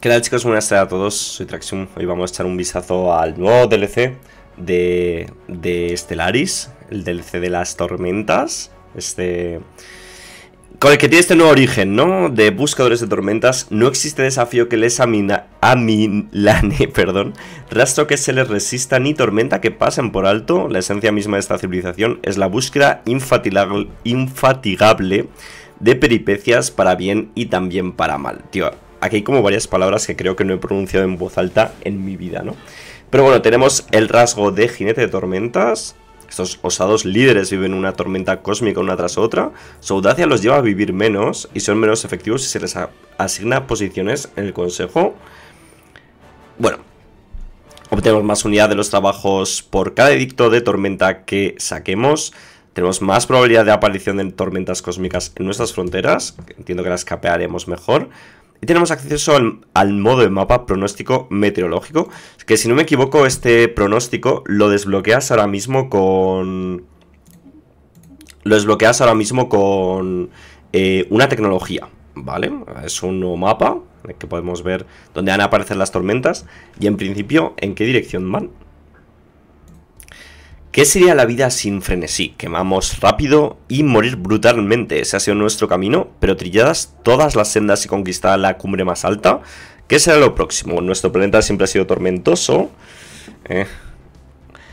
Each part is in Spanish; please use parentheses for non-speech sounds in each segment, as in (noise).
¿Qué tal chicos? Buenas tardes a todos, soy Traxium. Hoy vamos a echar un vistazo al nuevo DLC de, de Stellaris, el DLC de las tormentas. Este. Con el que tiene este nuevo origen, ¿no? De buscadores de tormentas, no existe desafío que les amina, amilane, (laughs) perdón, rastro que se les resista ni tormenta que pasen por alto. La esencia misma de esta civilización es la búsqueda infatigable de peripecias para bien y también para mal. Tío, aquí hay como varias palabras que creo que no he pronunciado en voz alta en mi vida, ¿no? Pero bueno, tenemos el rasgo de jinete de tormentas. Estos osados líderes viven una tormenta cósmica una tras otra. Su audacia los lleva a vivir menos y son menos efectivos si se les asigna posiciones en el consejo. Bueno, obtenemos más unidad de los trabajos por cada edicto de tormenta que saquemos. Tenemos más probabilidad de aparición de tormentas cósmicas en nuestras fronteras. Entiendo que las capearemos mejor. Y tenemos acceso al, modo de mapa pronóstico meteorológico, que si no me equivoco este pronóstico lo desbloqueas ahora mismo con... Lo desbloqueas ahora mismo con eh, una tecnología, ¿vale? Es un nuevo mapa en el que podemos ver dónde van a aparecer las tormentas y en principio en qué dirección van. ¿Qué sería la vida sin frenesí? Quemamos rápido y morir brutalmente. Ese ha sido nuestro camino, pero trilladas todas las sendas y conquistada la cumbre más alta. ¿Qué será lo próximo? Nuestro planeta siempre ha sido tormentoso. ¿eh?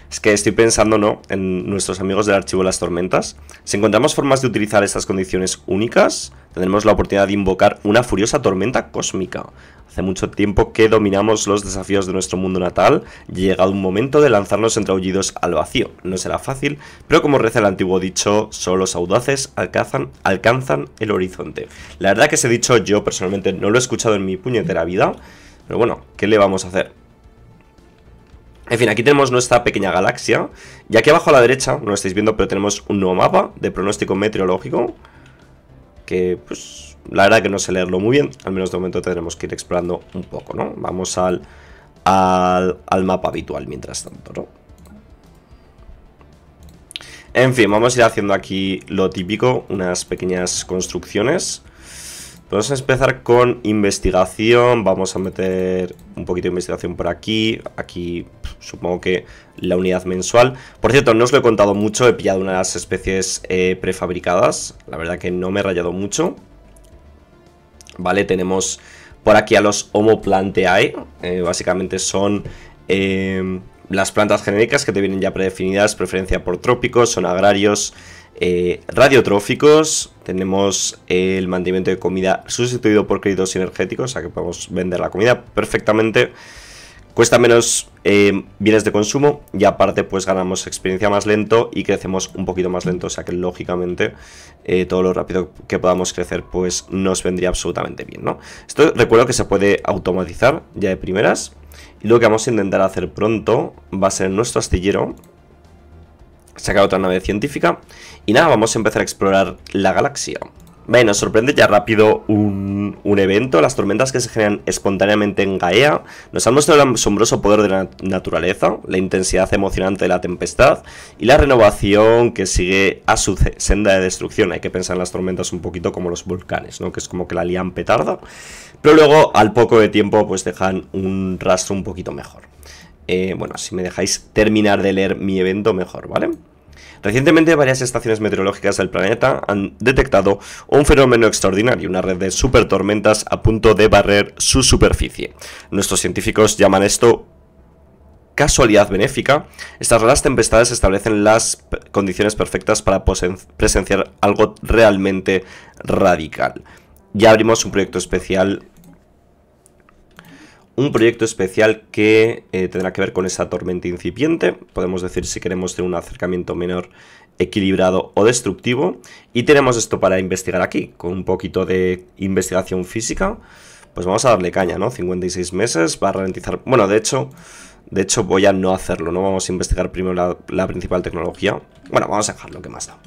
es que estoy pensando ¿no? en nuestros amigos del archivo de las tormentas. Si encontramos formas de utilizar estas condiciones únicas, tendremos la oportunidad de invocar una furiosa tormenta cósmica. Hace mucho tiempo que dominamos los desafíos de nuestro mundo natal llega llegado un momento de lanzarnos entre aullidos al vacío. No será fácil, pero como reza el antiguo dicho, solo los audaces alcanzan el horizonte. La verdad que ese dicho yo personalmente no lo he escuchado en mi puñetera vida, pero bueno, ¿qué le vamos a hacer? En fin, aquí tenemos nuestra pequeña galaxia. Y aquí abajo a la derecha, no lo estáis viendo, pero tenemos un nuevo mapa de pronóstico meteorológico. Que, pues, la verdad que no sé leerlo muy bien. Al menos de momento tendremos que ir explorando un poco, ¿no? Vamos al, al, al mapa habitual mientras tanto, ¿no? En fin, vamos a ir haciendo aquí lo típico, unas pequeñas construcciones. Vamos a empezar con investigación, vamos a meter un poquito de investigación por aquí, aquí supongo que la unidad mensual. Por cierto, no os lo he contado mucho, he pillado una de las especies eh, prefabricadas, la verdad que no me he rayado mucho. Vale, tenemos por aquí a los Homo planteae, eh, básicamente son... Eh, las plantas genéricas que te vienen ya predefinidas, preferencia por trópicos, son agrarios, eh, radiotróficos, tenemos el mantenimiento de comida sustituido por créditos energéticos, o sea que podemos vender la comida perfectamente. Cuesta menos eh, bienes de consumo y aparte pues ganamos experiencia más lento y crecemos un poquito más lento, o sea que lógicamente eh, todo lo rápido que podamos crecer pues nos vendría absolutamente bien, ¿no? Esto recuerdo que se puede automatizar ya de primeras y lo que vamos a intentar hacer pronto va a ser nuestro astillero, sacar otra nave científica. Y nada, vamos a empezar a explorar la galaxia. Bueno, nos sorprende ya rápido un, evento, las tormentas que se generan espontáneamente en Gaea, nos han mostrado el asombroso poder de la naturaleza, la intensidad emocionante de la tempestad y la renovación que sigue a su senda de destrucción. Hay que pensar en las tormentas un poquito como los volcanes, ¿no? que es como que la lian petarda, pero luego al poco de tiempo pues dejan un rastro un poquito mejor. Eh, bueno, si me dejáis terminar de leer mi evento mejor, ¿vale? Recientemente varias estaciones meteorológicas del planeta han detectado un fenómeno extraordinario, una red de supertormentas a punto de barrer su superficie. Nuestros científicos llaman esto casualidad benéfica, estas raras tempestades establecen las condiciones perfectas para presenciar algo realmente radical. Ya abrimos un proyecto especial un proyecto especial que eh, tendrá que ver con esa tormenta incipiente, podemos decir si queremos tener un acercamiento menor equilibrado o destructivo, y tenemos esto para investigar aquí, con un poquito de investigación física, pues vamos a darle caña, ¿no? 56 meses, va a ralentizar, bueno, de hecho, de hecho voy a no hacerlo, ¿no? Vamos a investigar primero la, principal tecnología, bueno, vamos a dejarlo, que más da?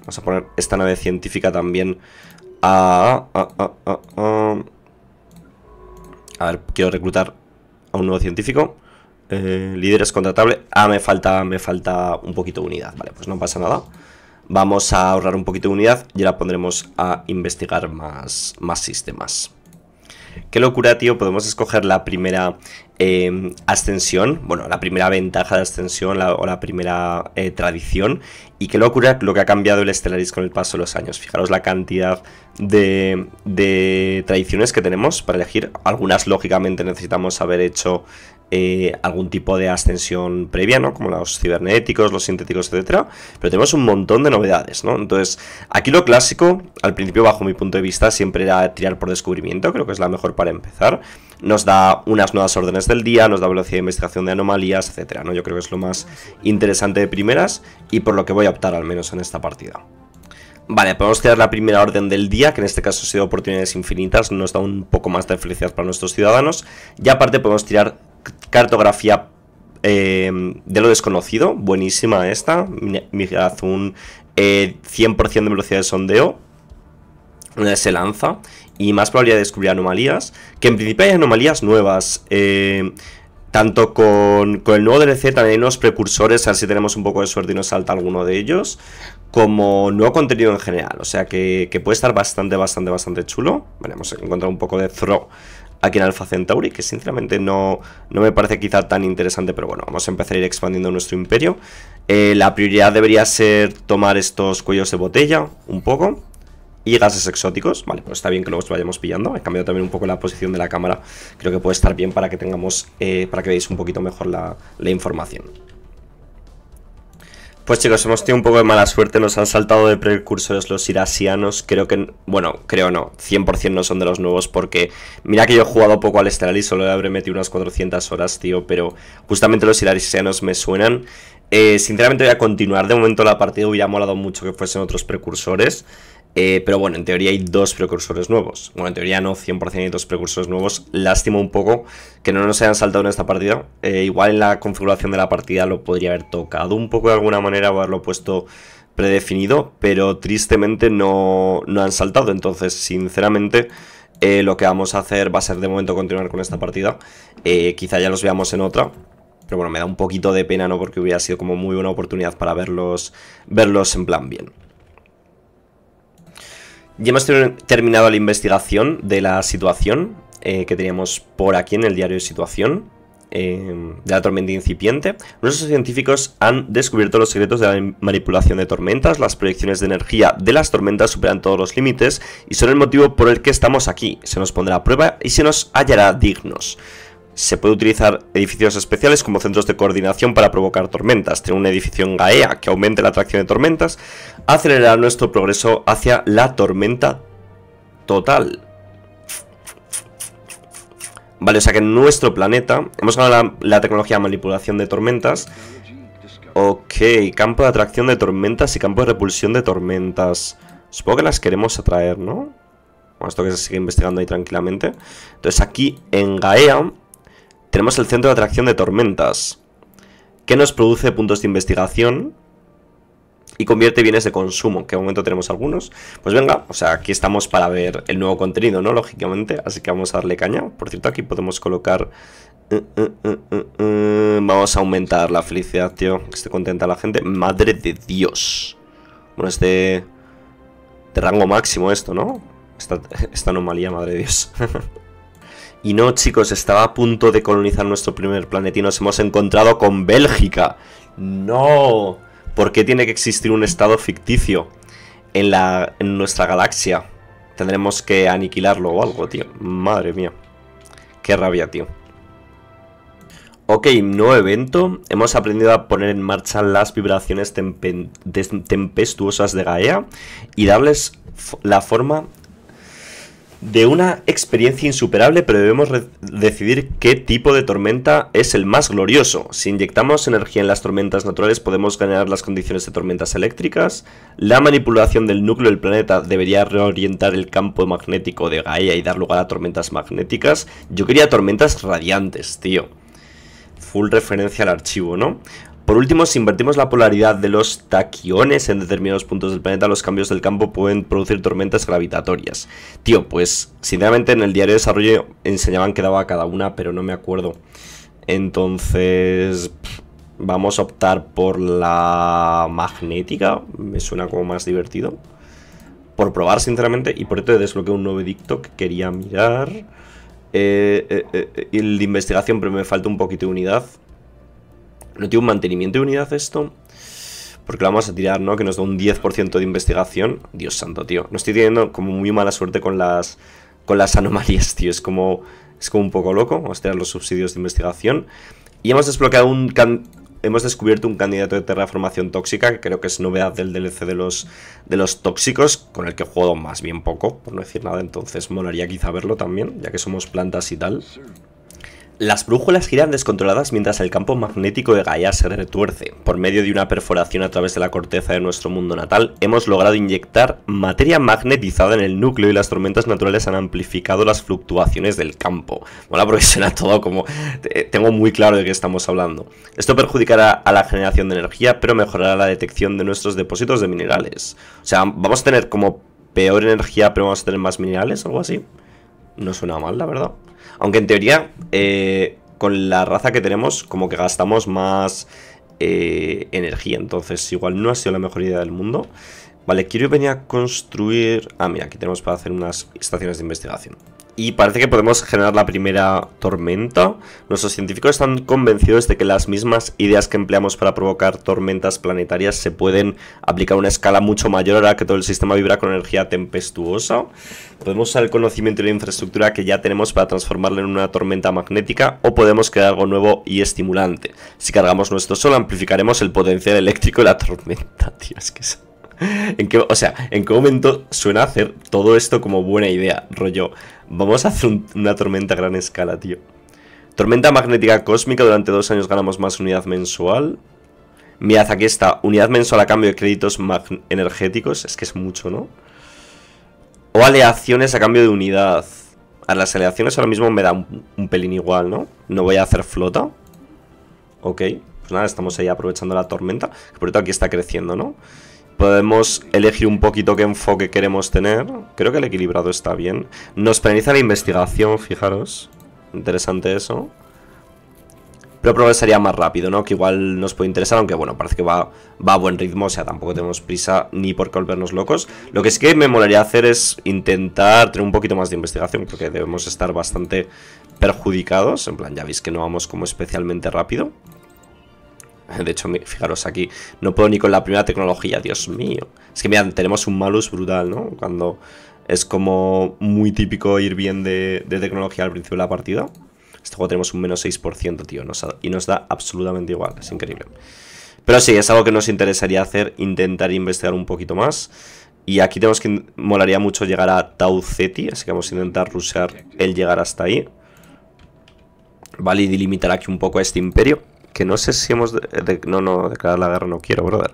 Vamos a poner esta nave científica también a a ver, quiero reclutar a un nuevo científico. Eh, líder es contratable. Ah, me falta, me falta un poquito de unidad. Vale, pues no pasa nada. Vamos a ahorrar un poquito de unidad y la pondremos a investigar más, más sistemas. Qué locura, tío. Podemos escoger la primera Em, ascensión, bueno, la primera ventaja de Ascensión o la primera eh, tradición, y qué locura lo que ha cambiado el Stellaris con el paso de los años. Fijaros la cantidad de, de tradiciones que tenemos para elegir. Algunas, lógicamente, necesitamos haber hecho eh, algún tipo de ascensión previa, ¿no? Como los cibernéticos, los sintéticos, etcétera. Pero tenemos un montón de novedades, ¿no? Entonces, aquí lo clásico, al principio, bajo mi punto de vista, siempre era tirar por descubrimiento, creo que es la mejor para empezar. Nos da unas nuevas órdenes del día, nos da velocidad de investigación de anomalías, etcétera, ¿no? Yo creo que es lo más interesante de primeras y por lo que voy a optar al menos en esta partida. Vale, podemos tirar la primera orden del día, que en este caso ha sido oportunidades infinitas, nos da un poco más de felicidad para nuestros ciudadanos. Y aparte podemos tirar cartografía eh, de lo desconocido, buenísima esta. mi eh, 100% de velocidad de sondeo. se lanza y más probabilidad de descubrir anomalías. Que en principio hay anomalías nuevas. Eh, tanto con, el nuevo DLC, también hay unos precursores, a ver si tenemos un poco de suerte y nos salta alguno de ellos, como nuevo contenido en general. O sea que, que puede estar bastante, bastante, bastante chulo. Vale, a encontrar un poco de throw aquí en Alpha Centauri, que sinceramente no, me parece quizá tan interesante, pero bueno, vamos a empezar a ir expandiendo nuestro imperio. Eh, la prioridad debería ser tomar estos cuellos de botella, un poco, y gases exóticos, vale, pues está bien que os vayamos pillando. He cambiado también un poco la posición de la cámara, creo que puede estar bien para que tengamos, eh, para que veáis un poquito mejor la, la información. Pues chicos, hemos tenido un poco de mala suerte, nos han saltado de precursores los irasianos, creo que, bueno, creo no, 100% no son de los nuevos porque mira que yo he jugado poco al Estelar y solo le habré metido unas 400 horas, tío, pero justamente los irasianos me suenan. Eh, sinceramente voy a continuar de momento la partida, hubiera molado mucho que fuesen otros precursores. Eh, pero bueno, en teoría hay dos precursores nuevos. Bueno, en teoría no, 100% hay dos precursores nuevos. Lástima un poco que no nos hayan saltado en esta partida. Eh, igual en la configuración de la partida lo podría haber tocado un poco de alguna manera o haberlo puesto predefinido, pero tristemente no, han saltado. Entonces, sinceramente... Eh, lo que vamos a hacer va a ser de momento continuar con esta partida Quizá ya los veamos en otra Pero bueno, me da un poquito de pena, ¿no? Porque hubiera sido como muy buena oportunidad para verlos, verlos en plan bien ya hemos terminado la investigación de la situación eh, que teníamos por aquí en el diario de situación eh, de la tormenta incipiente. Nuestros científicos han descubierto los secretos de la manipulación de tormentas. Las proyecciones de energía de las tormentas superan todos los límites y son el motivo por el que estamos aquí. Se nos pondrá a prueba y se nos hallará dignos. Se puede utilizar edificios especiales como centros de coordinación para provocar tormentas, tener un edificio en Gaea que aumente la atracción de tormentas, acelerar nuestro progreso hacia la tormenta total. Vale, o sea que en nuestro planeta... Hemos ganado la, tecnología de manipulación de tormentas. Ok, campo de atracción de tormentas y campo de repulsión de tormentas. Supongo que las queremos atraer, ¿no? Bueno, esto que se sigue investigando ahí tranquilamente. Entonces aquí en Gaea tenemos el centro de atracción de tormentas, que nos produce puntos de investigación y convierte bienes de consumo, que de momento tenemos algunos. Pues venga, o sea, aquí estamos para ver el nuevo contenido, ¿no? Lógicamente, así que vamos a darle caña. Por cierto, aquí podemos colocar... Eh, eh, eh, vamos a aumentar la felicidad, tío. Que esté contenta la gente. Madre de Dios. Bueno, es de, rango máximo esto, ¿no? Esta, (laughs) esta anomalía, madre de Dios. (laughs) Y no, chicos, estaba a punto de colonizar nuestro primer planeta y nos hemos encontrado con Bélgica. ¡No! ¿Por qué tiene que existir un estado ficticio en, la, nuestra galaxia? Tendremos que aniquilarlo o algo, tío. Madre mía. Qué rabia, tío. Ok, nuevo evento. Hemos aprendido a poner en marcha las vibraciones tempestuosas de Gaea y darles la forma de una experiencia insuperable, pero debemos decidir qué tipo de tormenta es el más glorioso. Si inyectamos energía en las tormentas naturales, podemos ganar las condiciones de tormentas eléctricas. La manipulación del núcleo del planeta debería reorientar el campo magnético de Gaia y dar lugar a tormentas magnéticas. Yo quería tormentas radiantes, tío. Full referencia al archivo, ¿no? Por último, si invertimos la polaridad de los taquiones en determinados puntos del planeta, los cambios del campo pueden producir tormentas gravitatorias. Tío, pues sinceramente en el diario de desarrollo enseñaban que daba cada una, pero no me acuerdo. Entonces, vamos a optar por la magnética, me suena como más divertido. Por probar, sinceramente, y por esto desbloqueado un nuevo dicto que quería mirar. Eh, eh, eh, eh el de investigación, pero me falta un poquito de unidad. No tiene un mantenimiento de unidad esto. Porque lo vamos a tirar, ¿no? Que nos da un 10% de investigación. Dios santo, tío. No estoy teniendo como muy mala suerte con las, con las anomalías, tío. Es como, es como un poco loco. Vamos a tirar los subsidios de investigación. Y hemos desbloqueado un... hemos descubierto un candidato de terraformación tóxica, que creo que es novedad del DLC de los, de los tóxicos, con el que juego más bien poco, por no decir nada, entonces molaría quizá verlo también, ya que somos plantas y tal. Las brújulas giran descontroladas mientras el campo magnético de Gaia se retuerce. Por medio de una perforación a través de la corteza de nuestro mundo natal, hemos logrado inyectar materia magnetizada en el núcleo y las tormentas naturales han amplificado las fluctuaciones del campo. Bueno, porque (laughs) suena todo como... Tengo muy claro de qué estamos hablando. Esto perjudicará a la generación de energía, pero mejorará la detección de nuestros depósitos de minerales. O sea, vamos a tener como peor energía, pero vamos a tener más minerales, algo así. No suena mal, la verdad. Aunque en teoría, eh, con la raza que tenemos, como que gastamos más eh, energía. Entonces, igual no ha sido la mejor idea del mundo. Vale, quiero venir a construir... Ah, mira, aquí tenemos para hacer unas estaciones de investigación. Y parece que podemos generar la primera tormenta. Nuestros científicos están convencidos de que las mismas ideas que empleamos para provocar tormentas planetarias se pueden aplicar a una escala mucho mayor ahora que todo el sistema vibra con energía tempestuosa. Podemos usar el conocimiento y la infraestructura que ya tenemos para transformarla en una tormenta magnética o podemos crear algo nuevo y estimulante. Si cargamos nuestro sol amplificaremos el potencial eléctrico de la tormenta. (laughs) Tío, es que es... (laughs) ¿En qué, o sea, ¿en qué momento suena hacer todo esto como buena idea? Rollo, vamos a hacer una tormenta a gran escala, tío. Tormenta magnética cósmica, durante dos años ganamos más unidad mensual. Mirad, aquí está, unidad mensual a cambio de créditos energéticos, es que es mucho, ¿no? O aleaciones a cambio de unidad. A las aleaciones ahora mismo me da un, pelín igual, ¿no? No voy a hacer flota. Ok, pues nada, estamos ahí aprovechando la tormenta. Por cierto, aquí está creciendo, ¿no? Podemos elegir un poquito qué enfoque queremos tener. Creo que el equilibrado está bien. Nos penaliza la investigación, fijaros. Interesante eso. Pero progresaría más rápido, ¿no? Que igual nos puede interesar, aunque bueno, parece que va, va a buen ritmo. O sea, tampoco tenemos prisa ni por qué volvernos locos. Lo que sí que me molaría hacer es intentar tener un poquito más de investigación. Porque debemos estar bastante perjudicados. En plan, ya veis que no vamos como especialmente rápido. De hecho, fijaros aquí, no puedo ni con la primera tecnología, Dios mío. Es que mirad, tenemos un malus brutal, ¿no? Cuando es como muy típico ir bien de, tecnología al principio de la partida. Este juego tenemos un menos 6%, tío, y nos da absolutamente igual, es increíble. Pero sí, es algo que nos interesaría hacer, intentar investigar un poquito más. Y aquí tenemos que... Molaría mucho llegar a Tau Ceti, así que vamos a intentar rusear el llegar hasta ahí. Vale, y delimitar aquí un poco este imperio que no sé si hemos... De, de, no, no, declarar la guerra no quiero, brother.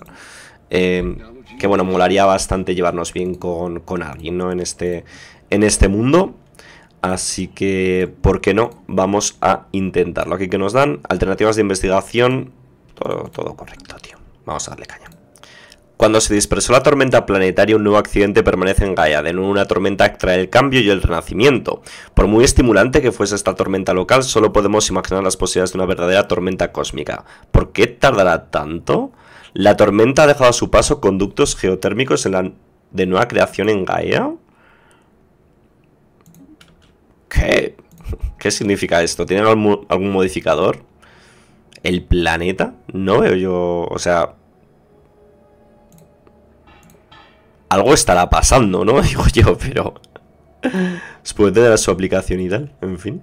Em, que bueno, molaría bastante llevarnos bien con, alguien, ¿no? En este, en este mundo. Así que, ¿por qué no? Vamos a intentarlo. Aquí que nos dan alternativas de investigación. Todo, todo correcto, tío. Vamos a darle caña. Cuando se dispersó la tormenta planetaria, un nuevo accidente permanece en Gaia, de nuevo una tormenta trae el cambio y el renacimiento. Por muy estimulante que fuese esta tormenta local, solo podemos imaginar las posibilidades de una verdadera tormenta cósmica. ¿Por qué tardará tanto? La tormenta ha dejado a su paso conductos geotérmicos de nueva creación en Gaia. ¿Qué? ¿Qué significa esto? ¿Tienen algún modificador? ¿El planeta? No veo yo... O sea, algo estará pasando, ¿no? (laughs) Digo yo, pero... puede de su aplicación y tal, en fin.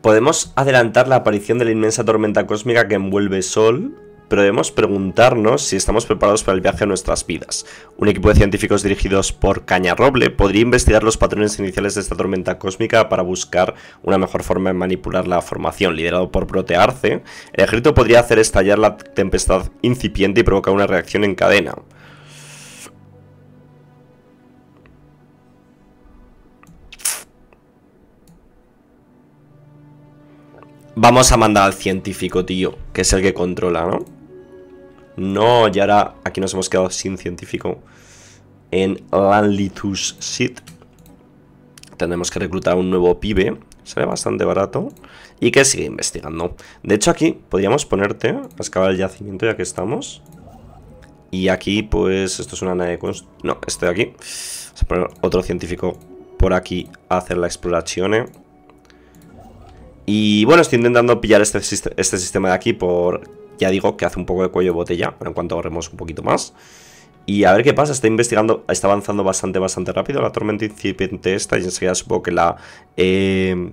Podemos adelantar la aparición de la inmensa tormenta cósmica que envuelve Sol, pero debemos preguntarnos si estamos preparados para el viaje a nuestras vidas. Un equipo de científicos dirigidos por roble podría investigar los patrones iniciales de esta tormenta cósmica para buscar una mejor forma de manipular la formación. Liderado por Protearce, el ejército podría hacer estallar la tempestad incipiente y provocar una reacción en cadena. Vamos a mandar al científico, tío, que es el que controla, ¿no? No, y ahora aquí nos hemos quedado sin científico en Lanlitus Sit. Tenemos que reclutar un nuevo pibe, Será bastante barato, y que sigue investigando. De hecho aquí podríamos ponerte a excavar el yacimiento ya que estamos. Y aquí, pues, esto es una nave de No, este de aquí. Vamos a poner otro científico por aquí a hacer la exploración, ¿eh? Y bueno, estoy intentando pillar este, este sistema de aquí por... Ya digo que hace un poco de cuello botella, en cuanto ahorremos un poquito más. Y a ver qué pasa, está investigando, está avanzando bastante, bastante rápido la tormenta incipiente esta y enseguida supongo que la, eh,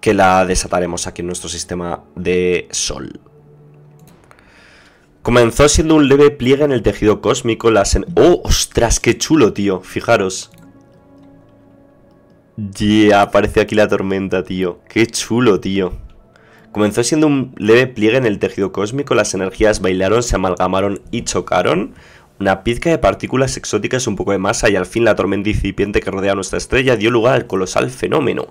que la desataremos aquí en nuestro sistema de sol. Comenzó siendo un leve pliegue en el tejido cósmico, las... ¡Oh, ostras, qué chulo, tío! Fijaros. Ya Apareció aquí la tormenta, tío. Qué chulo, tío. Comenzó siendo un leve pliegue en el tejido cósmico, las energías bailaron, se amalgamaron y chocaron. Una pizca de partículas exóticas, un poco de masa y al fin la tormenta incipiente que rodea nuestra estrella dio lugar al colosal fenómeno.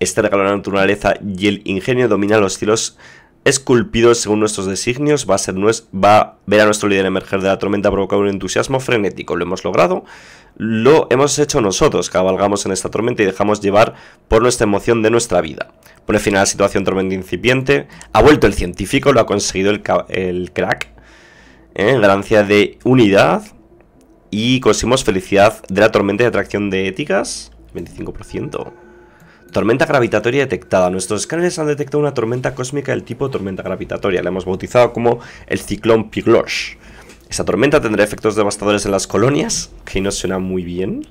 Este regalo la naturaleza y el ingenio domina los cielos esculpidos según nuestros designios. Va a, ser va a ver a nuestro líder emerger de la tormenta provocar un entusiasmo frenético. Lo hemos logrado lo hemos hecho nosotros, cabalgamos en esta tormenta y dejamos llevar por nuestra emoción de nuestra vida. Pone fin a la situación tormenta incipiente, ha vuelto el científico, lo ha conseguido el, crack, ¿eh? ganancia de unidad y conseguimos felicidad de la tormenta de atracción de éticas, 25%. Tormenta gravitatoria detectada. Nuestros escáneres han detectado una tormenta cósmica del tipo tormenta gravitatoria. La hemos bautizado como el ciclón Piglosh esa tormenta tendrá efectos devastadores en las colonias, que no suena muy bien.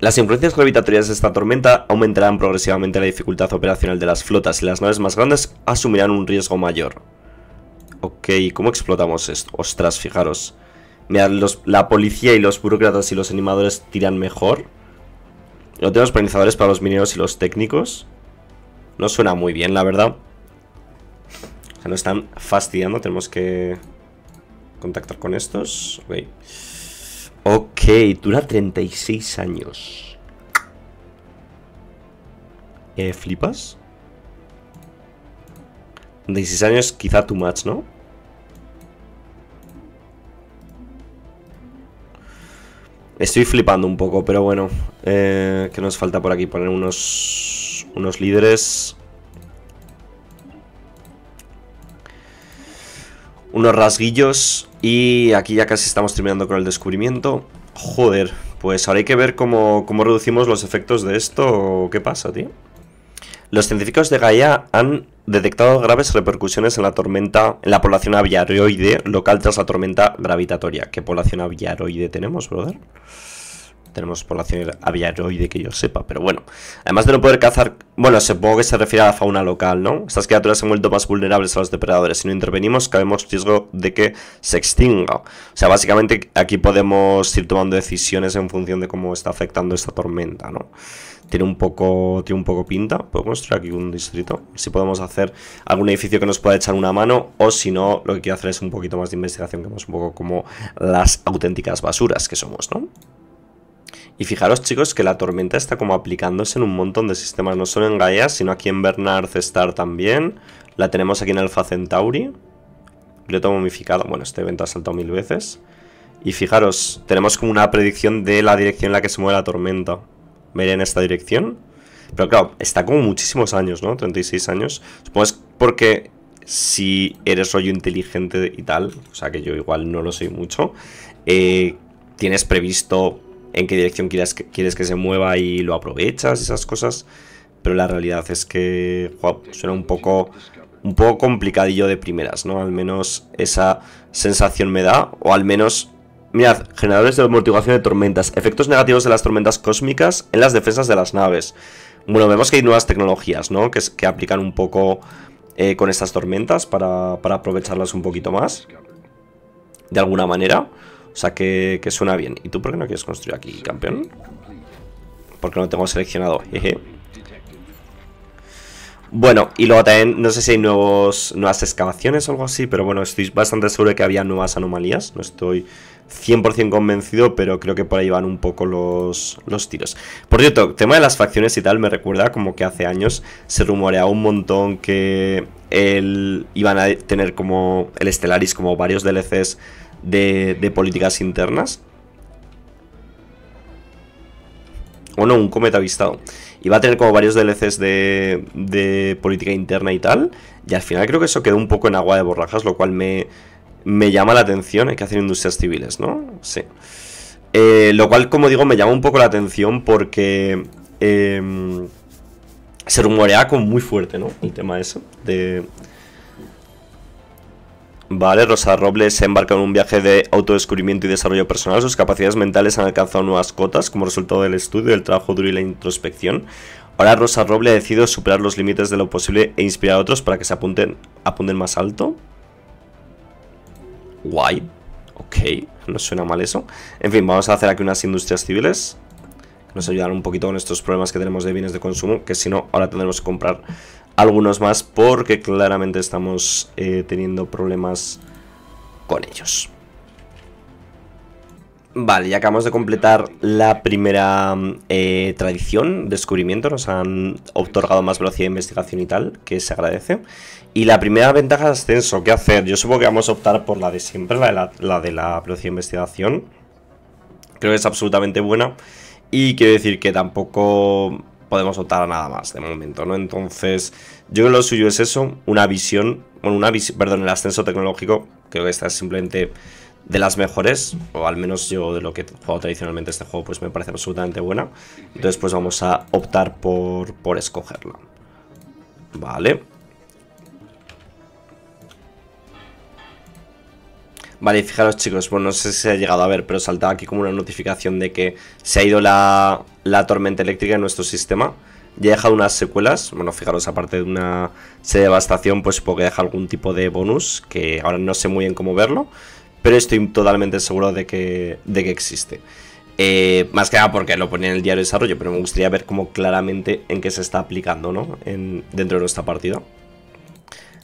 Las influencias gravitatorias de esta tormenta aumentarán progresivamente la dificultad operacional de las flotas y las naves más grandes asumirán un riesgo mayor. Ok, ¿cómo explotamos esto? Ostras, fijaros. Mirad, la policía y los burócratas y los animadores tiran mejor. No tenemos planizadores para los mineros y los técnicos. No suena muy bien, la verdad. O nos están fastidiando. Tenemos que contactar con estos. Ok. dura 36 años. Eh, ¿Flipas? 36 años quizá too much, ¿no? Estoy flipando un poco, pero bueno. Eh, ¿Qué nos falta por aquí? Poner unos, unos líderes. unos rasguillos y aquí ya casi estamos terminando con el descubrimiento. Joder, pues ahora hay que ver cómo, reducimos los efectos de esto qué pasa, tío. Los científicos de Gaia han detectado graves repercusiones en la tormenta, en la población aviaroide local tras la tormenta gravitatoria. ¿Qué población aviaroide tenemos, brother? tenemos población aviaroide que yo sepa, pero bueno. Además de no poder cazar... Bueno, supongo que se refiere a la fauna local, ¿no? Estas criaturas se han vuelto más vulnerables a los depredadores. Si no intervenimos, cabemos riesgo de que se extinga. O sea, básicamente aquí podemos ir tomando decisiones en función de cómo está afectando esta tormenta, ¿no? Tiene un poco, tiene un poco pinta. Puedo construir aquí un distrito. Si podemos hacer algún edificio que nos pueda echar una mano. O si no, lo que quiero hacer es un poquito más de investigación, que vemos un poco como las auténticas basuras que somos, ¿no? Y fijaros chicos que la tormenta está como aplicándose en un montón de sistemas, no solo en Gaia, sino aquí en Bernard Star también. La tenemos aquí en Alpha Centauri. leto momificado, bueno, este evento ha saltado mil veces. Y fijaros, tenemos como una predicción de la dirección en la que se mueve la tormenta. Veré en esta dirección. Pero claro, está como muchísimos años, ¿no? 36 años. Pues porque si eres rollo inteligente y tal, o sea que yo igual no lo soy mucho, eh, tienes previsto en qué dirección quieres que, quieres que se mueva y lo aprovechas, esas cosas. Pero la realidad es que suena un poco, un poco complicadillo de primeras, ¿no? Al menos esa sensación me da, o al menos... Mirad, generadores de amortiguación de tormentas, efectos negativos de las tormentas cósmicas en las defensas de las naves. Bueno, vemos que hay nuevas tecnologías, ¿no? Que, aplican un poco eh, con estas tormentas para, para aprovecharlas un poquito más. De alguna manera. O sea que, suena bien. ¿Y tú por qué no quieres construir aquí, campeón? Porque no tengo seleccionado. Bueno, y luego también, no sé si hay nuevos, nuevas excavaciones o algo así, pero bueno, estoy bastante seguro de que había nuevas anomalías. No estoy 100% convencido, pero creo que por ahí van un poco los, tiros. Por cierto, tema de las facciones y tal, me recuerda como que hace años se rumoreaba un montón que iban a tener como el Stellaris, como varios DLCs de, políticas internas. O no, un cometa avistado. Y va a tener como varios DLCs de, de política interna y tal. Y al final creo que eso quedó un poco en agua de borrajas, lo cual me, llama la atención. Hay que hacen industrias civiles, ¿no? Sí. Eh, lo cual, como digo, me llama un poco la atención porque ser eh, se rumorea muy fuerte, ¿no? El tema eso de, Vale, Rosa Robles se embarca en un viaje de autodescubrimiento y desarrollo personal. Sus capacidades mentales han alcanzado nuevas cotas como resultado del estudio, del trabajo duro y la introspección. Ahora Rosa Roble ha decidido superar los límites de lo posible e inspirar a otros para que se apunten, apunten más alto. Guay. Ok, no suena mal eso. En fin, vamos a hacer aquí unas industrias civiles. Que nos ayudarán un poquito con estos problemas que tenemos de bienes de consumo, que si no, ahora tendremos que comprar algunos más porque claramente estamos eh, teniendo problemas con ellos. Vale, ya acabamos de completar la primera eh, tradición, descubrimiento, nos han otorgado más velocidad de investigación y tal, que se agradece. Y la primera ventaja de ascenso, ¿qué hacer? Yo supongo que vamos a optar por la de siempre, la de la de la velocidad de investigación. Creo que es absolutamente buena. Y quiero decir que tampoco podemos optar a nada más de momento, ¿no? Entonces, yo creo que lo suyo es eso, una visión, bueno, una visión, perdón, el ascenso tecnológico, creo que esta es simplemente de las mejores, o al menos yo de lo que he jugado tradicionalmente este juego, pues me parece absolutamente buena. Entonces, pues vamos a optar por, por escogerla. Vale. Vale, fijaros chicos, bueno, no sé si se ha llegado a ver, pero saltaba aquí como una notificación de que se ha ido la, tormenta eléctrica en nuestro sistema. Ya dejado unas secuelas, bueno, fijaros, aparte de una de devastación, pues supongo que deja algún tipo de bonus, que ahora no sé muy bien cómo verlo, pero estoy totalmente seguro de que, de que existe. Eh, más que nada porque lo ponía en el diario de desarrollo, pero me gustaría ver cómo claramente en qué se está aplicando, ¿no? dentro de nuestra partida.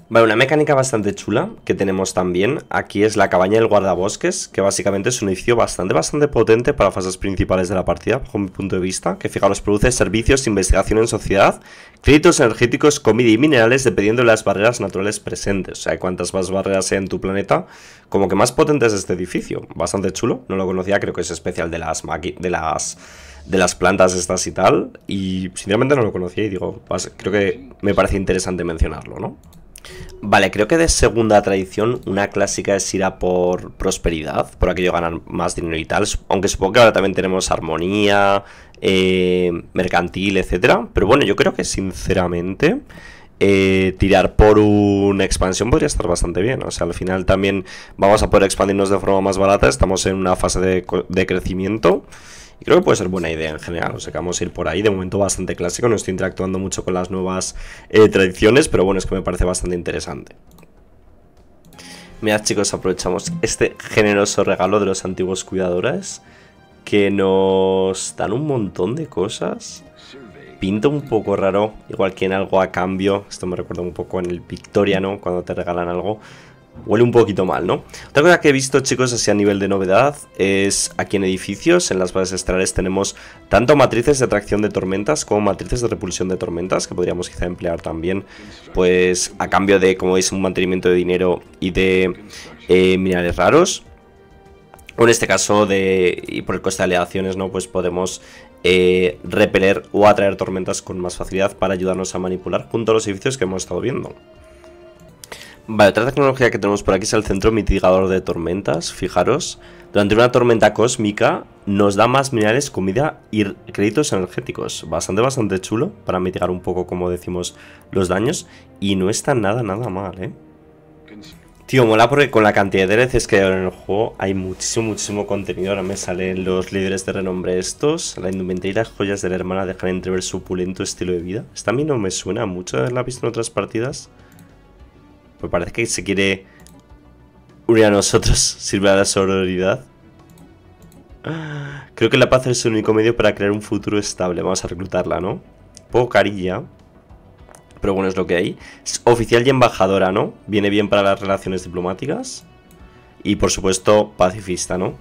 Vale, una mecánica bastante chula que tenemos también aquí es la cabaña del guardabosques, que básicamente es un edificio bastante, bastante potente para fases principales de la partida, bajo mi punto de vista, que fijaros, produce servicios, investigación en sociedad, créditos energéticos, comida y minerales dependiendo de las barreras naturales presentes, o sea, cuantas más barreras hay en tu planeta, como que más potente es este edificio, bastante chulo, no lo conocía, creo que es especial de las, de las de las plantas estas y tal, y sinceramente no lo conocía y digo, pues, creo que me parece interesante mencionarlo, ¿no? Vale, creo que de segunda tradición una clásica es ir a por prosperidad, por aquello ganar más dinero y tal. Aunque supongo que ahora también tenemos armonía, eh, mercantil, etcétera. Pero bueno, yo creo que sinceramente eh, tirar por una expansión podría estar bastante bien. O sea, al final también vamos a poder expandirnos de forma más barata. Estamos en una fase de, de crecimiento. Y creo que puede ser buena idea en general, o sea que vamos a ir por ahí, de momento bastante clásico, no estoy interactuando mucho con las nuevas eh, tradiciones, pero bueno, es que me parece bastante interesante. Mirad chicos, aprovechamos este generoso regalo de los antiguos cuidadores que nos dan un montón de cosas. Pinto un poco raro, igual que en algo a cambio. Esto me recuerda un poco en el Victoriano, cuando te regalan algo huele un poquito mal, ¿no? Otra cosa que he visto, chicos, así a nivel de novedad, es aquí en edificios, en las bases estelares tenemos tanto matrices de atracción de tormentas como matrices de repulsión de tormentas, que podríamos quizá emplear también, pues a cambio de, como veis, un mantenimiento de dinero y de eh, minerales raros. O en este caso, de, y por el coste de aleaciones, ¿no? Pues podemos eh, repeler o atraer tormentas con más facilidad para ayudarnos a manipular junto a los edificios que hemos estado viendo. Vale, otra tecnología que tenemos por aquí es el centro mitigador de tormentas, fijaros. Durante una tormenta cósmica nos da más minerales, comida y créditos energéticos. Bastante, bastante chulo para mitigar un poco, como decimos, los daños. Y no está nada, nada mal, ¿eh? Tío, mola porque con la cantidad de veces que hay en el juego hay muchísimo, muchísimo contenido. Ahora me salen los líderes de renombre estos, la indumentaria y las joyas de la hermana dejan entrever su opulento estilo de vida. Esta a mí no me suena mucho he visto en otras partidas. Pues parece que se quiere unir a nosotros, (laughs) sirve a la sororidad. Creo que la paz es el único medio para crear un futuro estable. Vamos a reclutarla, ¿no? Pocarilla. poco carilla. Pero bueno, es lo que hay. Es oficial y embajadora, ¿no? Viene bien para las relaciones diplomáticas. Y por supuesto, pacifista, ¿no?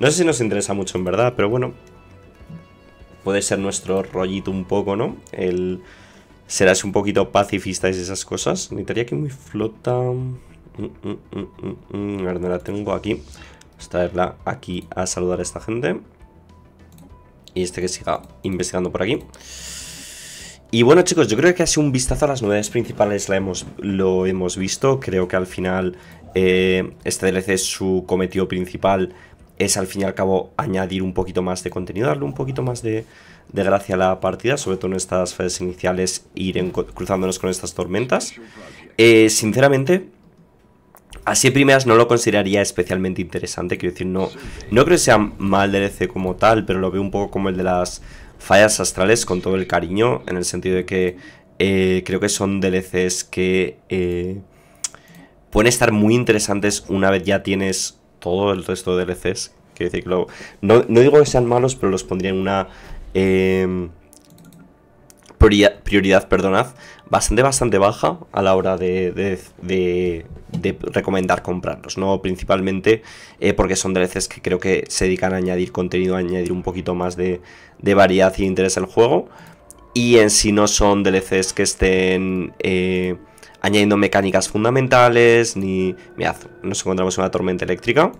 No sé si nos interesa mucho en verdad, pero bueno. Puede ser nuestro rollito un poco, ¿no? El serás un poquito pacifista y esas cosas. Necesitaría que muy flota... Mm, mm, mm, a ver, no la tengo aquí. Vamos a traerla aquí a saludar a esta gente. Y este que siga investigando por aquí. Y bueno chicos, yo creo que ha sido un vistazo a las novedades principales, la hemos, lo hemos visto, creo que al final eh, este DLC es su cometido principal es al fin y al cabo añadir un poquito más de contenido, darle un poquito más de, de gracia a la partida, sobre todo en estas fases iniciales, ir cruzándonos con estas tormentas. Eh, sinceramente, así en primeras no lo consideraría especialmente interesante, quiero decir, no, no creo que sea mal DLC e como tal, pero lo veo un poco como el de las fallas astrales con todo el cariño, en el sentido de que eh, creo que son DLCs e que... Eh, pueden estar muy interesantes una vez ya tienes todo el resto de DLCs. Quiero decir que decirlo no, digo que sean malos, pero los pondría en una em, prioridad, perdonad, bastante, bastante baja a la hora de, de, de, recomendar comprarlos, ¿no? Principalmente eh, porque son DLCs que creo que se dedican a añadir contenido, a añadir un poquito más de, de variedad y interés al juego. Y en sí no son DLCs que estén... Eh, añadiendo mecánicas fundamentales, ni... Mirad, nos encontramos en una tormenta eléctrica,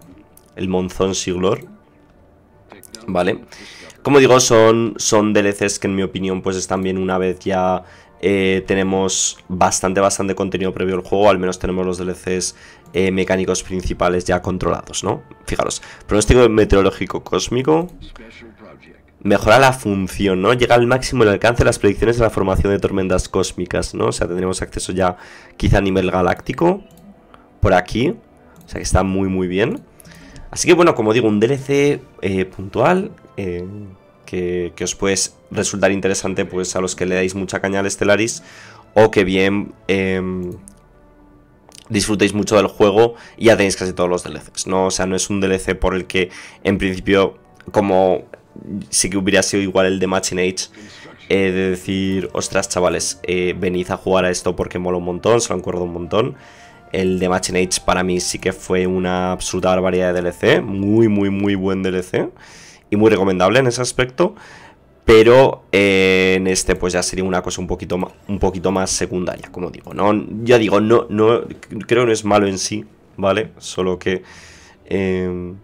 el monzón siglor, ¿vale? Como digo, son, son DLCs que en mi opinión pues están bien una vez ya eh, tenemos bastante, bastante contenido previo al juego, al menos tenemos los DLCs eh, mecánicos principales ya controlados, ¿no? Fijaros, pronóstico meteorológico cósmico, mejora la función, ¿no? Llega al máximo el alcance de las predicciones de la formación de tormentas cósmicas, ¿no? O sea, tendremos acceso ya quizá a nivel galáctico por aquí. O sea, que está muy, muy bien. Así que, bueno, como digo, un DLC eh, puntual eh, que, os puede resultar interesante pues a los que le dais mucha caña al Stellaris o que bien... Em, disfrutéis mucho del juego y ya tenéis casi todos los DLCs, ¿no? O sea, no es un DLC por el que en principio como sí que hubiera sido igual el de Matching Age. Eh, de decir, ostras chavales, eh, venid a jugar a esto porque mola un montón, se lo acuerdo un montón. El de Matching Age para mí sí que fue una absoluta barbaridad de DLC, muy, muy, muy buen DLC y muy recomendable en ese aspecto. Pero eh, en este pues ya sería una cosa un poquito, más, un poquito más secundaria, como digo. No, ya digo, no, no, creo que no es malo en sí, ¿vale? Solo que... Em,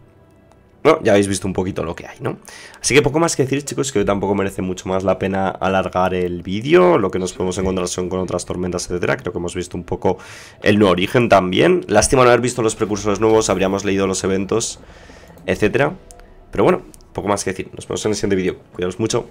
bueno, ya habéis visto un poquito lo que hay, ¿no? Así que poco más que decir, chicos, que hoy tampoco merece mucho más la pena alargar el vídeo. Lo que nos podemos encontrar son con otras tormentas, etcétera. Creo que hemos visto un poco el nuevo origen también. Lástima no haber visto los precursores nuevos, habríamos leído los eventos, etcétera. Pero bueno, poco más que decir. Nos vemos en el siguiente vídeo. Cuidaos mucho.